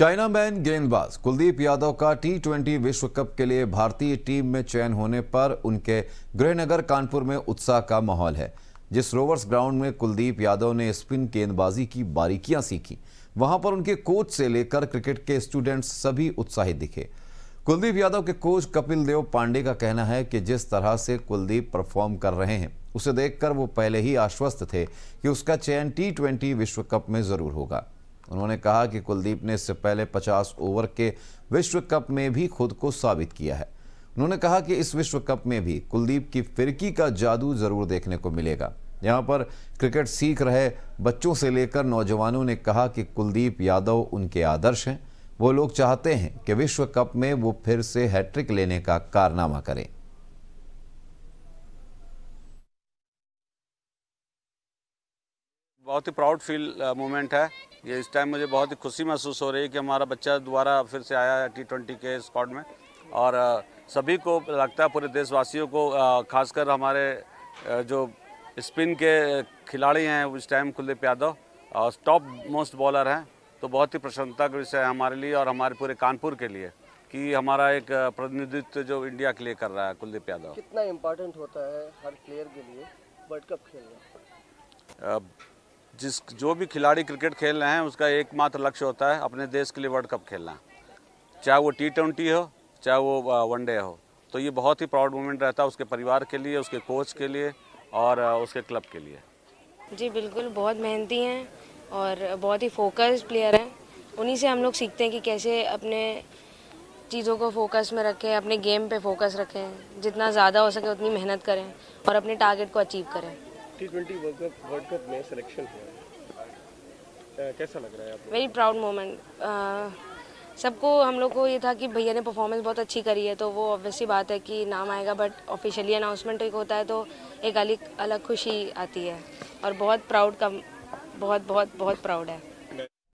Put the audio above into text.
China man गेंदबाज कुलदीप यादव का T twenty विश्व कप के लिए भारतीय टीम में चयन होने पर उनके गृहनगर कानपुर में उत्साह का माहौल है जिस रोवर्स ग्राउंड में कुलदीप यादव ने स्पिन गेंदबाजी की बारीकियां सीखी वहां पर उनके कोच से लेकर क्रिकेट के स्टूडेंट्स सभी उत्साहित दिखे कुलदीप यादव के कोच कपिल देव पांडे का कहना है कि जिस तरह से कुलदीप परफॉर्म कर रहे हैं उसे देखकर वो पहले ही आश्वस्त थे कि उसका चयन टी ट्वेंटी विश्व कप में ज़रूर होगा उन्होंने कहा कि कुलदीप ने इससे पहले 50 ओवर के विश्व कप में भी खुद को साबित किया है उन्होंने कहा कि इस विश्व कप में भी कुलदीप की फिरकी का जादू ज़रूर देखने को मिलेगा यहाँ पर क्रिकेट सीख रहे बच्चों से लेकर नौजवानों ने कहा कि कुलदीप यादव उनके आदर्श हैं वो लोग चाहते हैं कि विश्व कप में वो फिर से हैट्रिक लेने का कारनामा करें बहुत ही प्राउड फील मोमेंट है ये इस टाइम मुझे बहुत ही खुशी महसूस हो रही है कि हमारा बच्चा दोबारा फिर से आया है टी ट्वेंटी के स्कॉड में और uh, सभी को लगता है पूरे देशवासियों को uh, खासकर हमारे uh, जो स्पिन के खिलाड़ी हैं उस टाइम कुलदीप यादव और टॉप मोस्ट बॉलर हैं तो बहुत ही प्रसन्नता का विषय है हमारे लिए और हमारे पूरे कानपुर के लिए कि हमारा एक प्रतिनिधित्व जो इंडिया के लिए कर रहा है कुलदीप यादव कितना इम्पोर्टेंट होता है हर प्लेयर के लिए वर्ल्ड कप खेलना जिस जो भी खिलाड़ी क्रिकेट खेल रहे हैं उसका एकमात्र लक्ष्य होता है अपने देश के लिए वर्ल्ड कप खेलना चाहे वो टी ट्वेंटी हो चाहे वो वनडे हो तो ये बहुत ही प्राउड मोमेंट रहता है उसके परिवार के लिए उसके कोच के लिए और उसके क्लब के लिए जी बिल्कुल बहुत मेहनती हैं और बहुत ही फोकस्ड प्लेयर हैं उन्हीं से हम लोग सीखते हैं कि कैसे अपने चीज़ों को फोकस में रखें अपने गेम पे फोकस रखें जितना ज़्यादा हो सके उतनी मेहनत करें और अपने टारगेट को अचीव करें टी वर्ल्ड कप में सिलेक्शन हुआ है कैसा लग रहा है आपको वेरी प्राउड मोमेंट सबको हम लोग को ये था कि भैया ने परफॉर्मेंस बहुत अच्छी करी है तो वो ऑब्वियसली बात है कि नाम आएगा बट ऑफिशियली अनाउंसमेंट एक होता है तो एक अलग अलग खुशी आती है और बहुत प्राउड का बहुत बहुत बहुत प्राउड है